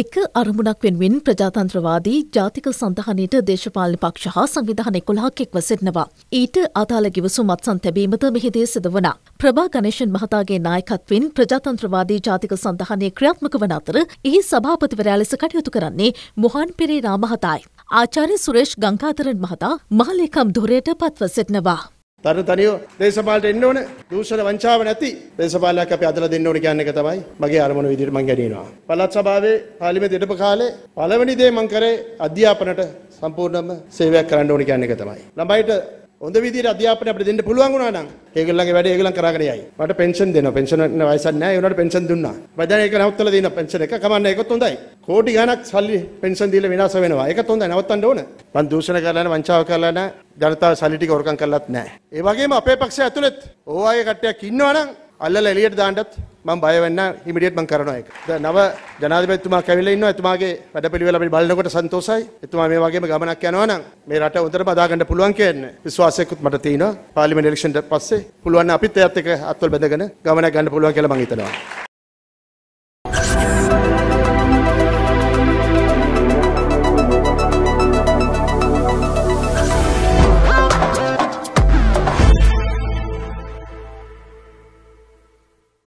එක අරමුණක් වෙනුවෙන් ප්‍රජාතන්ත්‍රවාදී ජාතික සඳහනයට දේශපාලන පක්ෂ හා සංවිධාන එකොළහක් එක්ව සිටනවා. ඊට අදාළ ගිවසුමත් සන්තැබීමද මෙහිදේ සිදවන. ප්‍රභා ගනේෂන් මහතාගේ නායකත්වෙන් ප්‍රජාතන්ත්‍රවාදී ජාතික සඳහනය ක්‍රියාත්මක වන අතර එහි සභාපතිවරයා ලෙස කටයුතු කරන්නේ මොහන් පෙරේරා මහතායි. ආචාර්ය සුරේෂ් ගංකාතරන් මහතා මහලේකම් දොරයට පත්ව සිටනවා. තරු තනියෝ දේශපාලට එන්න ඕන දූෂණ වංචාව නැති දේශපාලයක් අපි අදලා දෙන්න ඕන කියන එක තමයි මගේ අරමුණ විදිහට මම ගැනීමවා. පළාත් සභාවේ පාර්ලිමේන්තු දෙඩප කාලේ පළවෙනි දේ මම කරේ අධ්‍යාපනයට සම්පූර්ණම සේවයක් කරන්න ඕන කියන එක තමයි. ළමයිට හොඳ විදිහට අධ්‍යාපනය අපිට දෙන්න පුළුවන් වුණා නම් ඒගොල්ලන්ගේ වැඩ ඒගොල්ලන් කරගෙන යයි. මට පෙන්ෂන් දෙනවා. පෙන්ෂන් වයසක් නැහැ. ඒ උනාට පෙන්ෂන් දුන්නා. මම දැන් ඒක නවත්තලා දෙනවා පෙන්ෂන් එක. කමන්න ඒකත් හොඳයි. කෝටි ගණක් සල්ලි පෙන්ෂන් දීලා විනාශ වෙනවා. ඒක තොඳයි නවත්තන්න ඕන. මං දූෂණ කරලා නැහැ, වංචාව කරලා නැහැ, ජනතාව සල්ලි ටික හොරකම් කරලත් නැහැ. ඒ වගේම අපේ පක්ෂය ඇතුළෙත් ඕවාගේ කට්ටියක් ඉන්නවනම් අල්ලලා එළියට දාන්නත් මම බය වෙන්න ඉමිඩියට් මම කරනවා ඒක. දැන් නව ජනාධිපතිතුමා කැවිලා ඉන්නවා. එතුමාගේ වැඩපිළිවෙල අපි බලනකොට සන්තෝෂයි. එතුමා මේ වගේම ගමනක් යනවා නම් මේ රට උදේටම අදාගන්න පුළුවන් කියන්නේ විශ්වාසයකුත් මට තියෙනවා. පාර්ලිමේන්තු ඉලෙක්ෂන් පස්සේ පුළුවන් අපිත් එයත් එක්ක අත්වල බැඳගෙන ගමනක් ගන්න පුළුවන් කියලා මම හිතනවා.